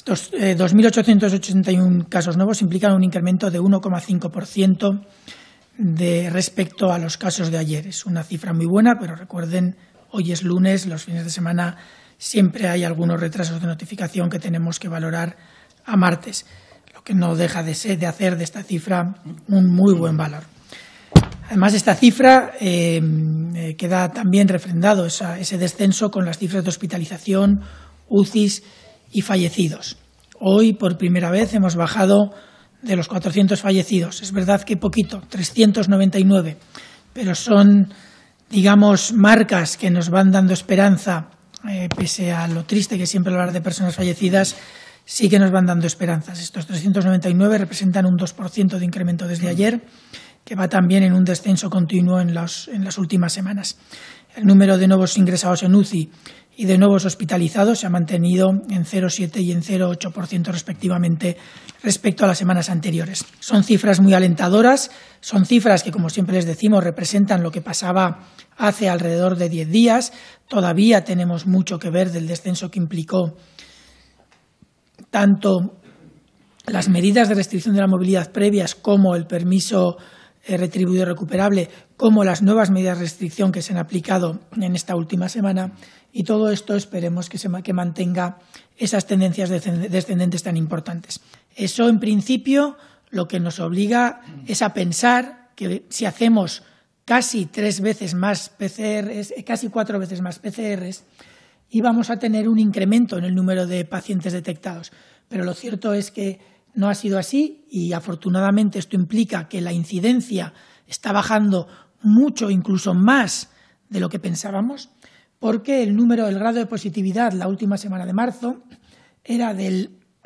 Estos eh, 2.881 casos nuevos implican un incremento de 1,5% de respecto a los casos de ayer. Es una cifra muy buena, pero recuerden, hoy es lunes, los fines de semana siempre hay algunos retrasos de notificación que tenemos que valorar a martes, lo que no deja de, ser, de hacer de esta cifra un muy buen valor. Además, esta cifra em, eh, queda también refrendado ese descenso con las cifras de hospitalización, UCIs y fallecidos. Hoy, por primera vez, hemos bajado de los 400 fallecidos. Es verdad que poquito, 399, pero son, digamos, marcas que nos van dando esperanza, eh, pese a lo triste que siempre hablar de personas fallecidas, sí que nos van dando esperanzas. Estos 399 representan un 2% de incremento desde mm. ayer, que va también en un descenso continuo en, en las últimas semanas. El número de nuevos ingresados en UCI y de nuevos hospitalizados se ha mantenido en 0,7 y en 0,8% respectivamente respecto a las semanas anteriores. Son cifras muy alentadoras, son cifras que, como siempre les decimos, representan lo que pasaba hace alrededor de diez días. Todavía tenemos mucho que ver del descenso que implicó tanto las medidas de restricción de la movilidad previas como el permiso eh, retribuido recuperable, como las nuevas medidas de restricción que se han aplicado en esta última semana. Y todo esto esperemos que, que mantenga esas tendencias descendentes tan importantes. Eso, en principio, lo que nos obliga es a pensar que si hacemos casi tres veces más PCRs, eh, casi cuatro veces más PCRs, íbamos a tener un incremento en el número de pacientes detectados. Pero lo cierto es que no ha sido así y afortunadamente esto implica que la incidencia está bajando mucho, incluso más de lo que pensábamos, porque el número, el grado de positividad la última semana de marzo era del,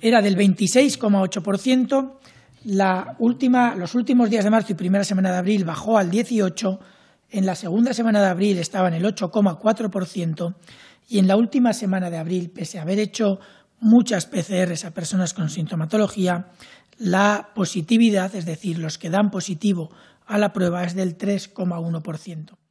era 26,8%, la última, los últimos días de marzo y primera semana de abril bajó al 18%, en la segunda semana de abril estaba en el 8,4% y en la última semana de abril, pese a haber hecho muchas PCRs a personas con sintomatología, la positividad, es decir, los que dan positivo a la prueba, es del 3,1%.